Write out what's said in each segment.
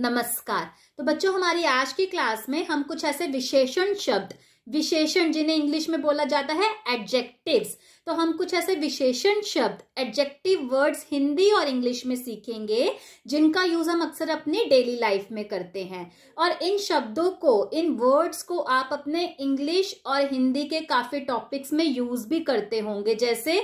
नमस्कार तो बच्चों हमारी आज की क्लास में हम कुछ ऐसे विशेषण शब्द विशेषण जिन्हें इंग्लिश में बोला जाता है एडजेक्टिव्स तो हम कुछ ऐसे विशेषण शब्द एडजेक्टिव वर्ड्स हिंदी और इंग्लिश में सीखेंगे जिनका यूज हम अक्सर अपने डेली लाइफ में करते हैं और इन शब्दों को इन वर्ड्स को आप अपने इंग्लिश और हिंदी के काफी टॉपिक्स में यूज भी करते होंगे जैसे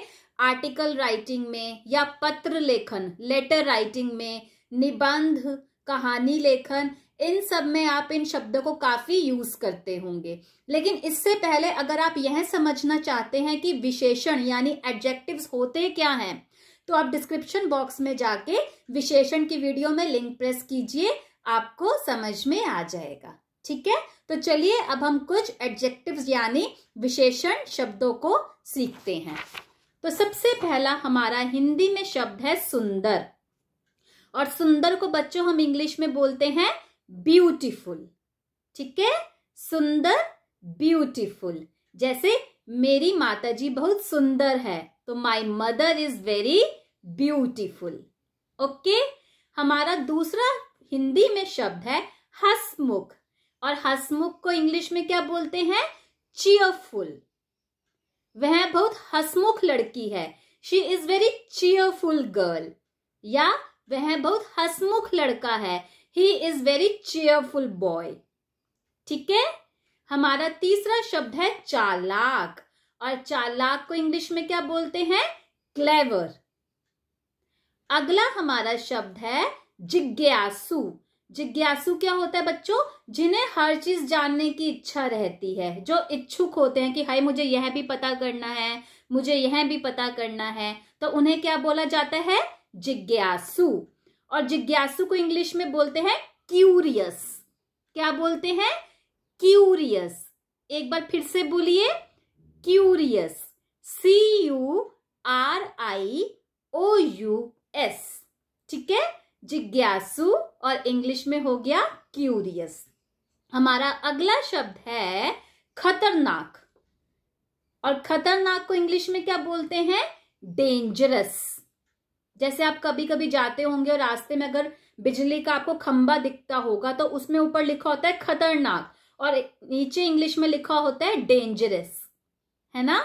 आर्टिकल राइटिंग में या पत्र लेखन लेटर राइटिंग में निबंध कहानी लेखन इन सब में आप इन शब्दों को काफी यूज करते होंगे लेकिन इससे पहले अगर आप यह समझना चाहते हैं कि विशेषण यानी एडजेक्टिव्स होते क्या हैं तो आप डिस्क्रिप्शन बॉक्स में जाके विशेषण की वीडियो में लिंक प्रेस कीजिए आपको समझ में आ जाएगा ठीक है तो चलिए अब हम कुछ एडजेक्टिव्स यानी विशेषण शब्दों को सीखते हैं तो सबसे पहला हमारा हिंदी में शब्द है सुंदर और सुंदर को बच्चों हम इंग्लिश में बोलते हैं ब्यूटीफुल ठीक है सुंदर ब्यूटीफुल जैसे मेरी माताजी बहुत सुंदर है तो my mother is very beautiful okay हमारा दूसरा हिंदी में शब्द है हसमुख और हसमुख को इंग्लिश में क्या बोलते हैं चीयरफुल वह बहुत हसमुख लड़की है she is very cheerful girl या वह बहुत हसमुख लड़का है he is very cheerful boy ठीक है हमारा तीसरा शब्द है चालाक और चालाक को इंग्लिश में क्या बोलते हैं क्लेवर अगला हमारा शब्द है जिज्ञासु जिज्ञासु क्या होता है बच्चों जिन्हें हर चीज जानने की इच्छा रहती है जो इच्छुक होते हैं कि हाय मुझे यह भी पता करना है मुझे यह भी पता करना है तो उन्हें क्या बोला जाता है जिज्ञासु और जिज्ञासु को इंग्लिश में बोलते हैं क्यूरियस क्या बोलते हैं क्यूरियस एक बार फिर से बोलिए curious C U R I O U S ठीक है जिज्ञासु और इंग्लिश में हो गया क्यूरियस हमारा अगला शब्द है खतरनाक और खतरनाक को इंग्लिश में क्या बोलते हैं डेंजरस जैसे आप कभी कभी जाते होंगे और रास्ते में अगर बिजली का आपको खंबा दिखता होगा तो उसमें ऊपर लिखा होता है खतरनाक और नीचे इंग्लिश में लिखा होता है डेंजरस है ना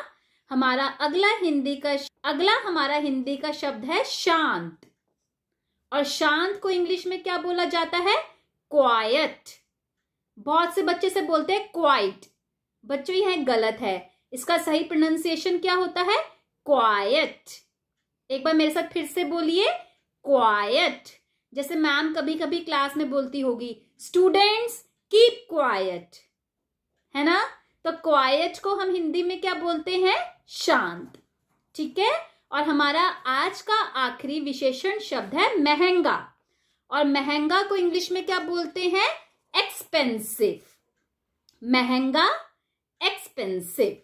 हमारा अगला हिंदी का अगला हमारा हिंदी का शब्द है शांत और शांत को इंग्लिश में क्या बोला जाता है क्वाइट बहुत से बच्चे से बोलते हैं क्वाइट बच्चों यह गलत है इसका सही प्रोनाउंसिएशन क्या होता है क्वाइट एक बार मेरे साथ फिर से बोलिए क्वाइट जैसे मैम कभी कभी क्लास में बोलती होगी स्टूडेंट्स कीप क्वाइट है ना तो क्वाइट को हम हिंदी में क्या बोलते हैं शांत ठीक है और हमारा आज का आखिरी विशेषण शब्द है महंगा और महंगा को इंग्लिश में क्या बोलते हैं एक्सपेंसिव महंगा एक्सपेंसिव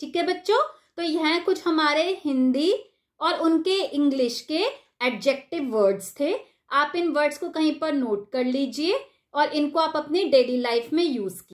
ठीक है बच्चों तो यह कुछ हमारे हिंदी और उनके इंग्लिश के एडजेक्टिव वर्ड्स थे आप इन वर्ड्स को कहीं पर नोट कर लीजिए और इनको आप अपनी डेली लाइफ में यूज़ कीजिए